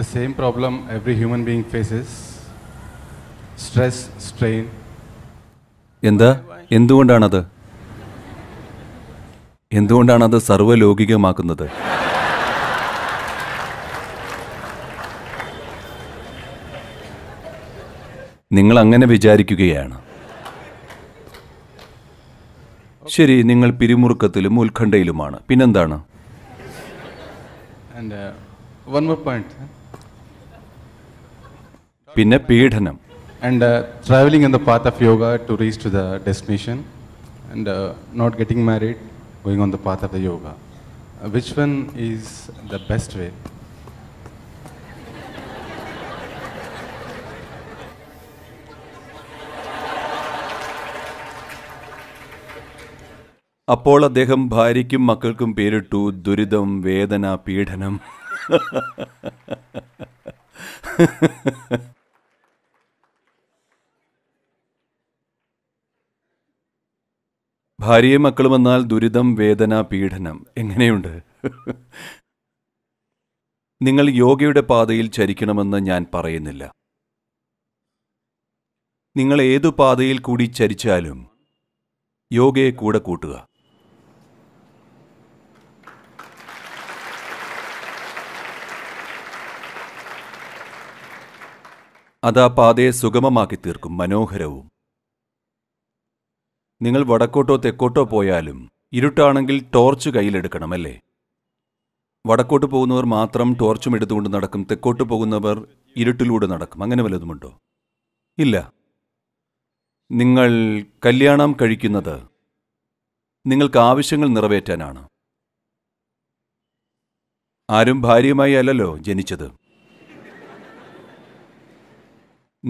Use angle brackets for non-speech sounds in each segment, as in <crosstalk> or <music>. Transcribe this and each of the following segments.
the same problem every human being faces stress strain എന്താ എന്തുകൊണ്ടാണത് അത് സർവലൗകികമാക്കുന്നത് നിങ്ങൾ അങ്ങനെ വിചാരിക്കുകയാണ് ശരി നിങ്ങൾ പിരിമുറുക്കത്തിലും ഉത്കണ്ഠയിലുമാണ് പിന്നെന്താണ് ആൻഡ് വൺ മോർ പോയിന്റ് പിന്നെ പീഡനം and travelling in the path of yoga to reach to the destination and not getting married going on the path of the yoga which one is the best way അപ്പോൾ അദ്ദേഹം ഭാര്യയ്ക്കും മക്കൾക്കും പേരിട്ടു ദുരിതം വേദന പീഡനം ഭാര്യയും മക്കളും വന്നാൽ ദുരിതം വേദന പീഡനം എങ്ങനെയുണ്ട് നിങ്ങൾ യോഗയുടെ പാതയിൽ ചരിക്കണമെന്ന് ഞാൻ പറയുന്നില്ല നിങ്ങൾ ഏതു പാതയിൽ കൂടി ചരിച്ചാലും യോഗയെ കൂടെ കൂട്ടുക അതാ പാതയെ സുഗമമാക്കി തീർക്കും മനോഹരവും നിങ്ങൾ വടക്കോട്ടോ തെക്കോട്ടോ പോയാലും ഇരുട്ടാണെങ്കിൽ ടോർച്ച് കയ്യിലെടുക്കണമല്ലേ അല്ലേ വടക്കോട്ട് പോകുന്നവർ മാത്രം ടോർച്ചും എടുത്തുകൊണ്ട് നടക്കും തെക്കോട്ട് പോകുന്നവർ ഇരുട്ടിലൂടെ നടക്കും അങ്ങനെ വല്ലതുമുണ്ടോ ഇല്ല നിങ്ങൾ കല്യാണം കഴിക്കുന്നത് നിങ്ങൾക്ക് ആവശ്യങ്ങൾ നിറവേറ്റാനാണ് ആരും ഭാര്യയുമായി അല്ലല്ലോ ജനിച്ചത്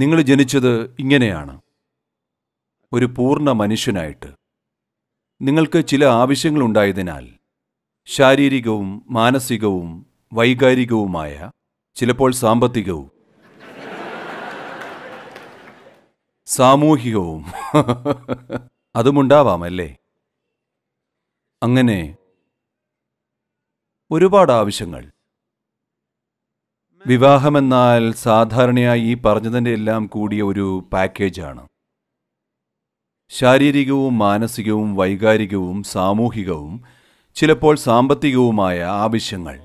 നിങ്ങൾ ജനിച്ചത് ഇങ്ങനെയാണ് ഒരു പൂർണ്ണ മനുഷ്യനായിട്ട് നിങ്ങൾക്ക് ചില ആവശ്യങ്ങളുണ്ടായതിനാൽ ശാരീരികവും മാനസികവും വൈകാരികവുമായ ചിലപ്പോൾ സാമ്പത്തികവും സാമൂഹികവും അതുമുണ്ടാവാമല്ലേ അങ്ങനെ ഒരുപാട് ആവശ്യങ്ങൾ വിവാഹമെന്നാൽ സാധാരണയായി ഈ പറഞ്ഞതിൻ്റെ എല്ലാം കൂടിയ ഒരു പാക്കേജാണ് ശാരീരികവും മാനസികവും വൈകാരികവും സാമൂഹികവും ചിലപ്പോൾ സാമ്പത്തികവുമായ ആവശ്യങ്ങൾ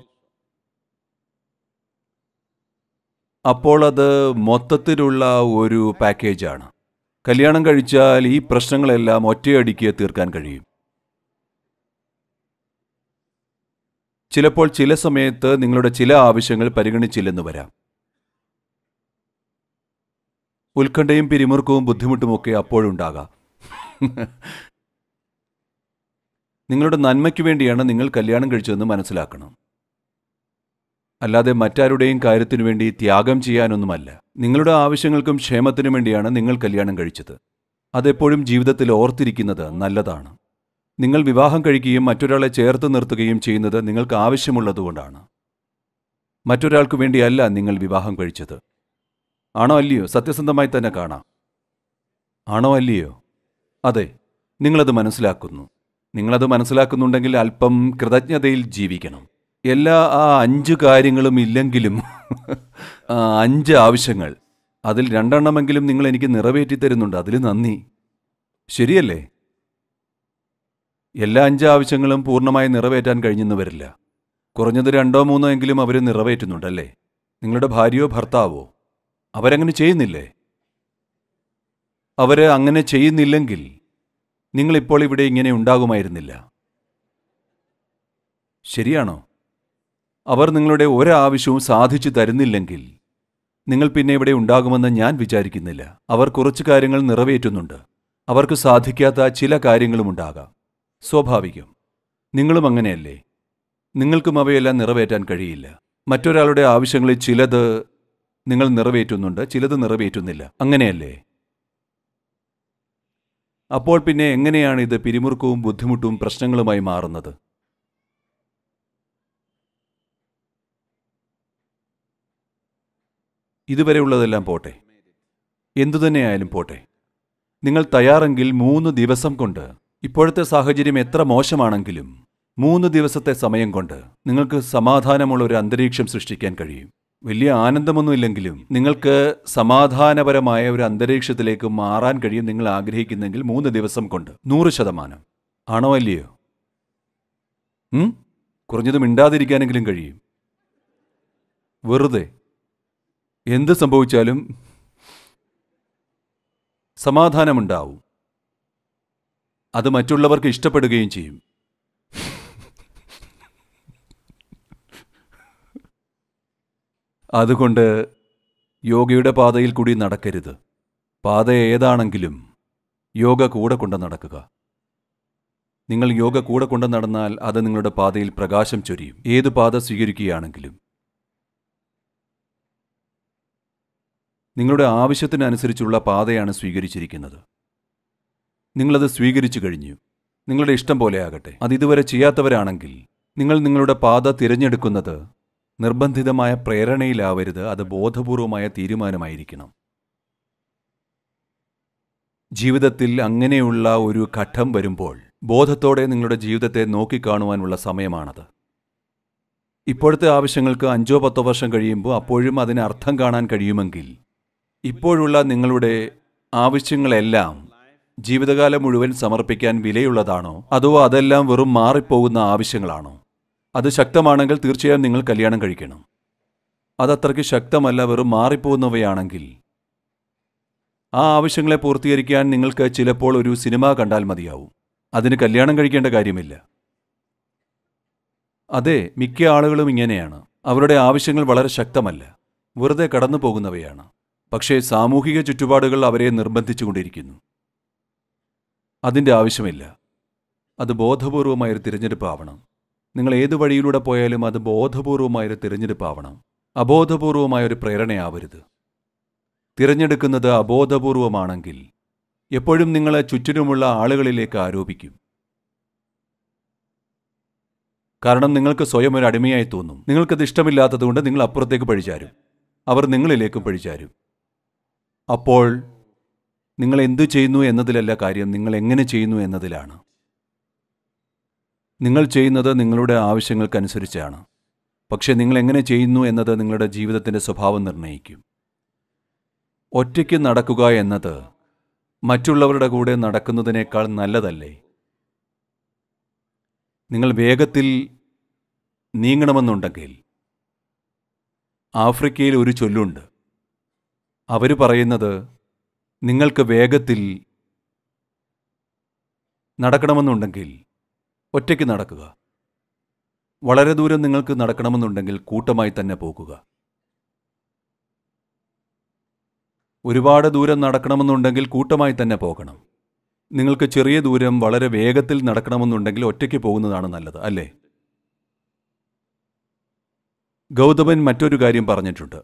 അപ്പോൾ അത് മൊത്തത്തിലുള്ള ഒരു പാക്കേജാണ് കല്യാണം കഴിച്ചാൽ ഈ പ്രശ്നങ്ങളെല്ലാം ഒറ്റയടിക്ക് തീർക്കാൻ കഴിയും ചിലപ്പോൾ ചില സമയത്ത് നിങ്ങളുടെ ചില ആവശ്യങ്ങൾ പരിഗണിച്ചില്ലെന്ന് വരാം ഉത്കണ്ഠയും പിരിമുറുക്കവും ബുദ്ധിമുട്ടുമൊക്കെ അപ്പോഴുണ്ടാകാം <laughs> നിങ്ങളുടെ നന്മയ്ക്ക് വേണ്ടിയാണ് നിങ്ങൾ കല്യാണം കഴിച്ചതെന്ന് മനസ്സിലാക്കണം അല്ലാതെ മറ്റാരുടെയും കാര്യത്തിനു വേണ്ടി ത്യാഗം ചെയ്യാനൊന്നുമല്ല നിങ്ങളുടെ ആവശ്യങ്ങൾക്കും ക്ഷേമത്തിനും വേണ്ടിയാണ് നിങ്ങൾ കല്യാണം കഴിച്ചത് അതെപ്പോഴും ജീവിതത്തിൽ ഓർത്തിരിക്കുന്നത് നല്ലതാണ് നിങ്ങൾ വിവാഹം കഴിക്കുകയും മറ്റൊരാളെ ചേർത്ത് നിർത്തുകയും ചെയ്യുന്നത് നിങ്ങൾക്ക് ആവശ്യമുള്ളതുകൊണ്ടാണ് മറ്റൊരാൾക്ക് വേണ്ടിയല്ല നിങ്ങൾ വിവാഹം കഴിച്ചത് ആണോ അല്ലയോ സത്യസന്ധമായി തന്നെ കാണാം ആണോ അല്ലയോ അതെ നിങ്ങളത് മനസ്സിലാക്കുന്നു നിങ്ങളത് മനസ്സിലാക്കുന്നുണ്ടെങ്കിൽ അല്പം കൃതജ്ഞതയിൽ ജീവിക്കണം എല്ലാ ആ അഞ്ച് കാര്യങ്ങളും ഇല്ലെങ്കിലും <laughs> അഞ്ച് ആവശ്യങ്ങൾ അതിൽ രണ്ടെണ്ണമെങ്കിലും നിങ്ങൾ എനിക്ക് നിറവേറ്റി തരുന്നുണ്ട് അതിൽ നന്ദി ശരിയല്ലേ എല്ലാ അഞ്ച് ആവശ്യങ്ങളും പൂർണ്ണമായി നിറവേറ്റാൻ കഴിഞ്ഞെന്ന് വരില്ല കുറഞ്ഞത് രണ്ടോ മൂന്നോ എങ്കിലും അവർ നിറവേറ്റുന്നുണ്ടല്ലേ നിങ്ങളുടെ ഭാര്യയോ ഭർത്താവോ അവരങ്ങനെ ചെയ്യുന്നില്ലേ അവർ അങ്ങനെ ചെയ്യുന്നില്ലെങ്കിൽ നിങ്ങളിപ്പോൾ ഇവിടെ ഇങ്ങനെ ഉണ്ടാകുമായിരുന്നില്ല ശരിയാണോ അവർ നിങ്ങളുടെ ഒരാവശ്യവും സാധിച്ചു തരുന്നില്ലെങ്കിൽ നിങ്ങൾ പിന്നെ ഇവിടെ ഉണ്ടാകുമെന്ന് ഞാൻ വിചാരിക്കുന്നില്ല അവർ കുറച്ച് കാര്യങ്ങൾ നിറവേറ്റുന്നുണ്ട് അവർക്ക് സാധിക്കാത്ത ചില കാര്യങ്ങളും ഉണ്ടാകാം സ്വാഭാവികം നിങ്ങളും അങ്ങനെയല്ലേ നിങ്ങൾക്കും അവയെല്ലാം നിറവേറ്റാൻ കഴിയില്ല മറ്റൊരാളുടെ ആവശ്യങ്ങളിൽ ചിലത് നിങ്ങൾ നിറവേറ്റുന്നുണ്ട് ചിലത് നിറവേറ്റുന്നില്ല അങ്ങനെയല്ലേ അപ്പോൾ പിന്നെ എങ്ങനെയാണ് ഇത് പിരിമുറുക്കവും ബുദ്ധിമുട്ടും പ്രശ്നങ്ങളുമായി മാറുന്നത് ഇതുവരെയുള്ളതെല്ലാം പോട്ടെ എന്തുതന്നെയായാലും പോട്ടെ നിങ്ങൾ തയ്യാറെങ്കിൽ മൂന്ന് ദിവസം കൊണ്ട് ഇപ്പോഴത്തെ സാഹചര്യം എത്ര മോശമാണെങ്കിലും മൂന്ന് ദിവസത്തെ സമയം കൊണ്ട് നിങ്ങൾക്ക് സമാധാനമുള്ള ഒരു അന്തരീക്ഷം സൃഷ്ടിക്കാൻ കഴിയും വലിയ ആനന്ദമൊന്നുമില്ലെങ്കിലും നിങ്ങൾക്ക് സമാധാനപരമായ ഒരു അന്തരീക്ഷത്തിലേക്ക് മാറാൻ കഴിയും നിങ്ങൾ ആഗ്രഹിക്കുന്നെങ്കിൽ മൂന്ന് ദിവസം കൊണ്ട് നൂറ് ശതമാനം ആണോ അല്ലയോ കുറഞ്ഞത് മിണ്ടാതിരിക്കാനെങ്കിലും കഴിയും വെറുതെ എന്ത് സംഭവിച്ചാലും സമാധാനമുണ്ടാവും അത് മറ്റുള്ളവർക്ക് ഇഷ്ടപ്പെടുകയും ചെയ്യും അതുകൊണ്ട് യോഗയുടെ പാതയിൽ കൂടി നടക്കരുത് പാത ഏതാണെങ്കിലും യോഗ കൂടെ കൊണ്ട് നടക്കുക നിങ്ങൾ യോഗ കൂടെ കൊണ്ട് നടന്നാൽ അത് നിങ്ങളുടെ പാതയിൽ പ്രകാശം ചൊരിയും ഏത് പാത സ്വീകരിക്കുകയാണെങ്കിലും നിങ്ങളുടെ ആവശ്യത്തിനനുസരിച്ചുള്ള പാതയാണ് സ്വീകരിച്ചിരിക്കുന്നത് നിങ്ങളത് സ്വീകരിച്ചു കഴിഞ്ഞു നിങ്ങളുടെ ഇഷ്ടം പോലെ ആകട്ടെ അത് ഇതുവരെ ചെയ്യാത്തവരാണെങ്കിൽ നിങ്ങൾ നിങ്ങളുടെ പാത തിരഞ്ഞെടുക്കുന്നത് നിർബന്ധിതമായ പ്രേരണയിലാവരുത് അത് ബോധപൂർവമായ തീരുമാനമായിരിക്കണം ജീവിതത്തിൽ അങ്ങനെയുള്ള ഒരു ഘട്ടം വരുമ്പോൾ ബോധത്തോടെ നിങ്ങളുടെ ജീവിതത്തെ നോക്കിക്കാണുവാനുള്ള സമയമാണത് ഇപ്പോഴത്തെ ആവശ്യങ്ങൾക്ക് അഞ്ചോ പത്തോ വർഷം കഴിയുമ്പോൾ അപ്പോഴും അതിന് അർത്ഥം കാണാൻ കഴിയുമെങ്കിൽ ഇപ്പോഴുള്ള നിങ്ങളുടെ ആവശ്യങ്ങളെല്ലാം ജീവിതകാലം മുഴുവൻ സമർപ്പിക്കാൻ വിലയുള്ളതാണോ അതോ അതെല്ലാം വെറും മാറിപ്പോകുന്ന ആവശ്യങ്ങളാണോ അത് ശക്തമാണെങ്കിൽ തീർച്ചയായും നിങ്ങൾ കല്യാണം കഴിക്കണം അതത്രയ്ക്ക് ശക്തമല്ല വെറും മാറിപ്പോകുന്നവയാണെങ്കിൽ ആ ആവശ്യങ്ങളെ പൂർത്തീകരിക്കാൻ നിങ്ങൾക്ക് ചിലപ്പോൾ ഒരു സിനിമ കണ്ടാൽ മതിയാവും അതിന് കല്യാണം കഴിക്കേണ്ട കാര്യമില്ല അതെ മിക്ക ആളുകളും ഇങ്ങനെയാണ് അവരുടെ ആവശ്യങ്ങൾ വളരെ ശക്തമല്ല വെറുതെ കടന്നു പോകുന്നവയാണ് പക്ഷേ സാമൂഹിക ചുറ്റുപാടുകൾ അവരെ നിർബന്ധിച്ചുകൊണ്ടിരിക്കുന്നു അതിൻ്റെ ആവശ്യമില്ല അത് ബോധപൂർവമായൊരു ആവണം നിങ്ങൾ ഏതു വഴിയിലൂടെ പോയാലും അത് ബോധപൂർവമായൊരു തിരഞ്ഞെടുപ്പാവണം അബോധപൂർവമായൊരു പ്രേരണയാവരുത് തിരഞ്ഞെടുക്കുന്നത് അബോധപൂർവമാണെങ്കിൽ എപ്പോഴും നിങ്ങളെ ചുറ്റിലുമുള്ള ആളുകളിലേക്ക് ആരോപിക്കും കാരണം നിങ്ങൾക്ക് സ്വയം ഒരു അടിമയായി തോന്നും നിങ്ങൾക്കത് ഇഷ്ടമില്ലാത്തതുകൊണ്ട് നിങ്ങൾ അപ്പുറത്തേക്ക് പഴിച്ചാരും അവർ നിങ്ങളിലേക്കും പഴിച്ചാരും അപ്പോൾ നിങ്ങൾ എന്തു ചെയ്യുന്നു എന്നതിലല്ല കാര്യം നിങ്ങൾ എങ്ങനെ ചെയ്യുന്നു എന്നതിലാണ് നിങ്ങൾ ചെയ്യുന്നത് നിങ്ങളുടെ ആവശ്യങ്ങൾക്കനുസരിച്ചാണ് പക്ഷേ നിങ്ങൾ എങ്ങനെ ചെയ്യുന്നു എന്നത് നിങ്ങളുടെ ജീവിതത്തിൻ്റെ സ്വഭാവം നിർണ്ണയിക്കും ഒറ്റയ്ക്ക് നടക്കുക എന്നത് മറ്റുള്ളവരുടെ കൂടെ നടക്കുന്നതിനേക്കാൾ നല്ലതല്ലേ നിങ്ങൾ വേഗത്തിൽ നീങ്ങണമെന്നുണ്ടെങ്കിൽ ആഫ്രിക്കയിൽ ഒരു ചൊല്ലുണ്ട് അവർ പറയുന്നത് നിങ്ങൾക്ക് വേഗത്തിൽ നടക്കണമെന്നുണ്ടെങ്കിൽ ഒറ്റയ്ക്ക് നടക്കുക വളരെ ദൂരം നിങ്ങൾക്ക് നടക്കണമെന്നുണ്ടെങ്കിൽ കൂട്ടമായി തന്നെ പോകുക ഒരുപാട് ദൂരം നടക്കണമെന്നുണ്ടെങ്കിൽ കൂട്ടമായി തന്നെ പോകണം നിങ്ങൾക്ക് ചെറിയ ദൂരം വളരെ വേഗത്തിൽ നടക്കണമെന്നുണ്ടെങ്കിൽ ഒറ്റയ്ക്ക് പോകുന്നതാണ് നല്ലത് അല്ലേ ഗൗതമൻ മറ്റൊരു കാര്യം പറഞ്ഞിട്ടുണ്ട്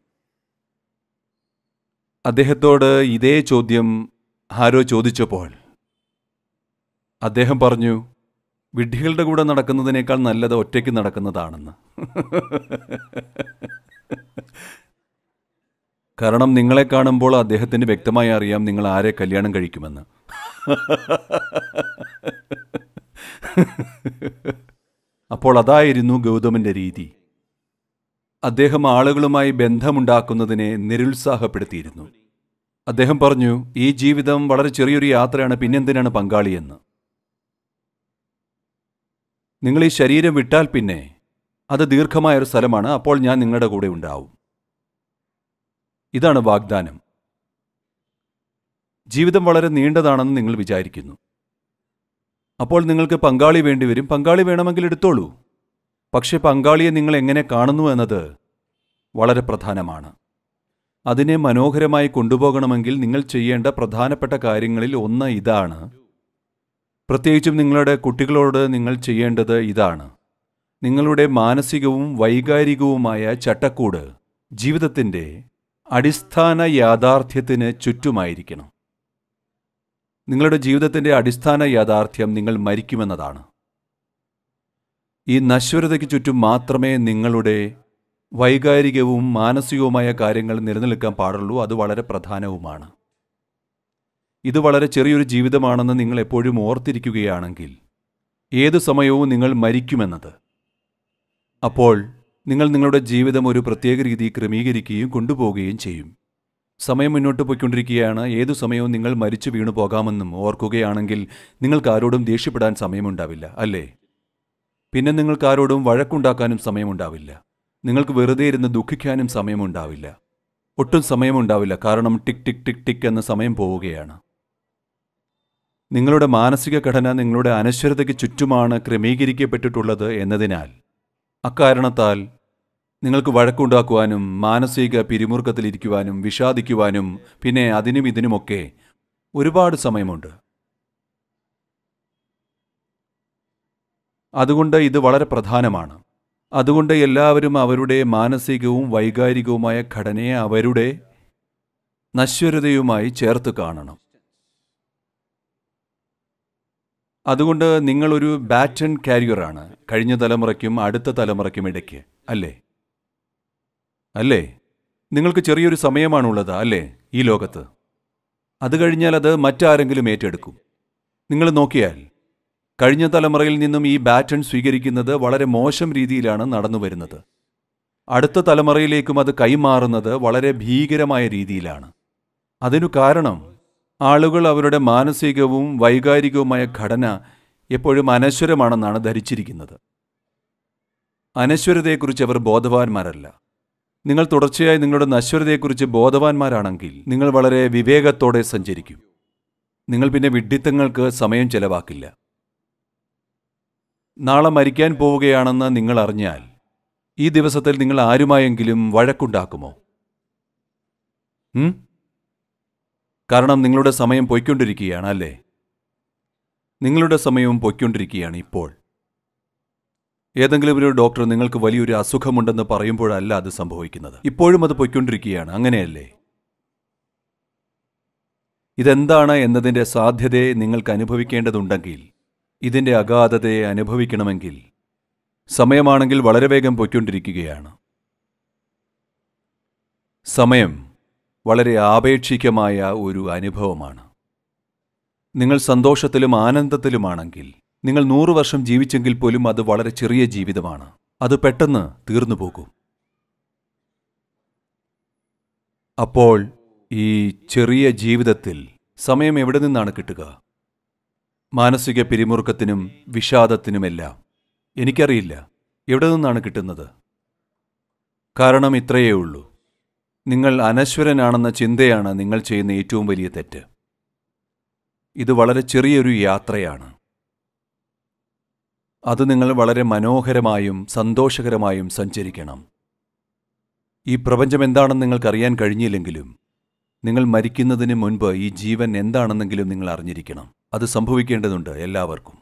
അദ്ദേഹത്തോട് ഇതേ ചോദ്യം ആരോ ചോദിച്ചപ്പോൾ അദ്ദേഹം പറഞ്ഞു വിഡ്ഢികളുടെ കൂടെ നടക്കുന്നതിനേക്കാൾ നല്ലത് ഒറ്റയ്ക്ക് നടക്കുന്നതാണെന്ന് കാരണം നിങ്ങളെ കാണുമ്പോൾ അദ്ദേഹത്തിന് വ്യക്തമായി അറിയാം നിങ്ങൾ ആരെ കല്യാണം കഴിക്കുമെന്ന് അപ്പോൾ അതായിരുന്നു ഗൗതമൻ്റെ രീതി അദ്ദേഹം ആളുകളുമായി ബന്ധമുണ്ടാക്കുന്നതിനെ നിരുത്സാഹപ്പെടുത്തിയിരുന്നു അദ്ദേഹം പറഞ്ഞു ഈ ജീവിതം വളരെ ചെറിയൊരു യാത്രയാണ് പിന്നെന്തിനാണ് പങ്കാളിയെന്ന് നിങ്ങൾ ഈ ശരീരം വിട്ടാൽ പിന്നെ അത് ദീർഘമായൊരു സ്ഥലമാണ് അപ്പോൾ ഞാൻ നിങ്ങളുടെ കൂടെ ഉണ്ടാവും ഇതാണ് വാഗ്ദാനം ജീവിതം വളരെ നീണ്ടതാണെന്ന് നിങ്ങൾ വിചാരിക്കുന്നു അപ്പോൾ നിങ്ങൾക്ക് പങ്കാളി വേണ്ടിവരും പങ്കാളി വേണമെങ്കിൽ എടുത്തോളൂ പക്ഷേ പങ്കാളിയെ നിങ്ങൾ എങ്ങനെ കാണുന്നു എന്നത് വളരെ പ്രധാനമാണ് അതിനെ മനോഹരമായി കൊണ്ടുപോകണമെങ്കിൽ നിങ്ങൾ ചെയ്യേണ്ട പ്രധാനപ്പെട്ട കാര്യങ്ങളിൽ ഒന്ന് ഇതാണ് പ്രത്യേകിച്ചും നിങ്ങളുടെ കുട്ടികളോട് നിങ്ങൾ ചെയ്യേണ്ടത് ഇതാണ് നിങ്ങളുടെ മാനസികവും വൈകാരികവുമായ ചട്ടക്കൂട് ജീവിതത്തിൻ്റെ അടിസ്ഥാന യാഥാർത്ഥ്യത്തിന് ചുറ്റുമായിരിക്കണം നിങ്ങളുടെ ജീവിതത്തിൻ്റെ അടിസ്ഥാന യാഥാർത്ഥ്യം നിങ്ങൾ മരിക്കുമെന്നതാണ് ഈ നശ്വരതയ്ക്ക് ചുറ്റും മാത്രമേ നിങ്ങളുടെ വൈകാരികവും മാനസികവുമായ കാര്യങ്ങൾ നിലനിൽക്കാൻ പാടുള്ളൂ അത് വളരെ പ്രധാനവുമാണ് ഇത് വളരെ ചെറിയൊരു ജീവിതമാണെന്ന് നിങ്ങൾ എപ്പോഴും ഓർത്തിരിക്കുകയാണെങ്കിൽ ഏതു സമയവും നിങ്ങൾ മരിക്കുമെന്നത് അപ്പോൾ നിങ്ങൾ നിങ്ങളുടെ ജീവിതം ഒരു പ്രത്യേക രീതി ക്രമീകരിക്കുകയും കൊണ്ടുപോവുകയും ചെയ്യും സമയം മുന്നോട്ട് പോയിക്കൊണ്ടിരിക്കുകയാണ് ഏതു സമയവും നിങ്ങൾ മരിച്ചു വീണു പോകാമെന്നും ഓർക്കുകയാണെങ്കിൽ നിങ്ങൾക്ക് ആരോടും ദേഷ്യപ്പെടാൻ സമയമുണ്ടാവില്ല അല്ലേ പിന്നെ നിങ്ങൾക്ക് ആരോടും വഴക്കുണ്ടാക്കാനും സമയമുണ്ടാവില്ല നിങ്ങൾക്ക് വെറുതെ ഇരുന്ന് ദുഃഖിക്കാനും സമയമുണ്ടാവില്ല ഒട്ടും സമയമുണ്ടാവില്ല കാരണം ടിക് ടിക് ടിക് ടിക് എന്ന സമയം പോവുകയാണ് നിങ്ങളുടെ മാനസിക ഘടന നിങ്ങളുടെ അനശ്വരതയ്ക്ക് ചുറ്റുമാണ് ക്രമീകരിക്കപ്പെട്ടിട്ടുള്ളത് എന്നതിനാൽ അക്കാരണത്താൽ നിങ്ങൾക്ക് വഴക്കുണ്ടാക്കുവാനും മാനസിക പിരിമുറുക്കത്തിലിരിക്കുവാനും വിഷാദിക്കുവാനും പിന്നെ അതിനും ഇതിനുമൊക്കെ ഒരുപാട് സമയമുണ്ട് അതുകൊണ്ട് ഇത് വളരെ പ്രധാനമാണ് അതുകൊണ്ട് എല്ലാവരും അവരുടെ മാനസികവും വൈകാരികവുമായ ഘടനയെ അവരുടെ നശ്വരതയുമായി ചേർത്ത് കാണണം അതുകൊണ്ട് നിങ്ങളൊരു ബാറ്റൺ കാരിയറാണ് കഴിഞ്ഞ തലമുറയ്ക്കും അടുത്ത തലമുറയ്ക്കും ഇടയ്ക്ക് അല്ലേ അല്ലേ നിങ്ങൾക്ക് ചെറിയൊരു സമയമാണുള്ളത് അല്ലേ ഈ ലോകത്ത് അത് കഴിഞ്ഞാൽ അത് മറ്റാരെങ്കിലും ഏറ്റെടുക്കും നിങ്ങൾ നോക്കിയാൽ കഴിഞ്ഞ തലമുറയിൽ നിന്നും ഈ ബാറ്റൺ സ്വീകരിക്കുന്നത് വളരെ മോശം രീതിയിലാണ് നടന്നു വരുന്നത് അടുത്ത തലമുറയിലേക്കും അത് കൈമാറുന്നത് വളരെ ഭീകരമായ രീതിയിലാണ് അതിനു കാരണം ആളുകൾ അവരുടെ മാനസികവും വൈകാരികവുമായ ഘടന എപ്പോഴും അനശ്വരമാണെന്നാണ് ധരിച്ചിരിക്കുന്നത് അനശ്വരതയെക്കുറിച്ച് അവർ ബോധവാന്മാരല്ല നിങ്ങൾ തുടർച്ചയായി നിങ്ങളുടെ നശ്വരതയെക്കുറിച്ച് ബോധവാന്മാരാണെങ്കിൽ നിങ്ങൾ വളരെ വിവേകത്തോടെ സഞ്ചരിക്കും നിങ്ങൾ പിന്നെ വിഡ്ഢിത്തങ്ങൾക്ക് സമയം ചെലവാക്കില്ല നാളെ മരിക്കാൻ പോവുകയാണെന്ന് നിങ്ങൾ അറിഞ്ഞാൽ ഈ ദിവസത്തിൽ നിങ്ങൾ ആരുമായെങ്കിലും വഴക്കുണ്ടാക്കുമോ കാരണം നിങ്ങളുടെ സമയം പോയിക്കൊണ്ടിരിക്കുകയാണ് അല്ലേ നിങ്ങളുടെ സമയവും പൊയ്ക്കൊണ്ടിരിക്കുകയാണ് ഇപ്പോൾ ഏതെങ്കിലും ഒരു ഡോക്ടർ നിങ്ങൾക്ക് വലിയൊരു അസുഖമുണ്ടെന്ന് പറയുമ്പോഴല്ല അത് സംഭവിക്കുന്നത് ഇപ്പോഴും അത് പൊയ്ക്കൊണ്ടിരിക്കുകയാണ് അങ്ങനെയല്ലേ ഇതെന്താണ് എന്നതിൻ്റെ സാധ്യതയെ നിങ്ങൾക്ക് അനുഭവിക്കേണ്ടതുണ്ടെങ്കിൽ ഇതിൻ്റെ അഗാധതയെ അനുഭവിക്കണമെങ്കിൽ സമയമാണെങ്കിൽ വളരെ വേഗം പൊയ്ക്കൊണ്ടിരിക്കുകയാണ് സമയം വളരെ ആപേക്ഷികമായ ഒരു അനുഭവമാണ് നിങ്ങൾ സന്തോഷത്തിലും ആനന്ദത്തിലുമാണെങ്കിൽ നിങ്ങൾ നൂറു വർഷം ജീവിച്ചെങ്കിൽ പോലും അത് വളരെ ചെറിയ ജീവിതമാണ് അത് പെട്ടെന്ന് തീർന്നു പോകും അപ്പോൾ ഈ ചെറിയ ജീവിതത്തിൽ സമയം എവിടെ നിന്നാണ് കിട്ടുക മാനസിക പിരിമുറുക്കത്തിനും വിഷാദത്തിനുമെല്ലാം എനിക്കറിയില്ല എവിടെ നിന്നാണ് കിട്ടുന്നത് കാരണം ഇത്രയേ ഉള്ളൂ നിങ്ങൾ അനശ്വരനാണെന്ന ചിന്തയാണ് നിങ്ങൾ ചെയ്യുന്ന ഏറ്റവും വലിയ തെറ്റ് ഇത് വളരെ ചെറിയൊരു യാത്രയാണ് അത് നിങ്ങൾ വളരെ മനോഹരമായും സന്തോഷകരമായും സഞ്ചരിക്കണം ഈ പ്രപഞ്ചം എന്താണെന്ന് നിങ്ങൾക്കറിയാൻ കഴിഞ്ഞില്ലെങ്കിലും നിങ്ങൾ മരിക്കുന്നതിന് മുൻപ് ഈ ജീവൻ എന്താണെന്നെങ്കിലും നിങ്ങൾ അറിഞ്ഞിരിക്കണം അത് സംഭവിക്കേണ്ടതുണ്ട് എല്ലാവർക്കും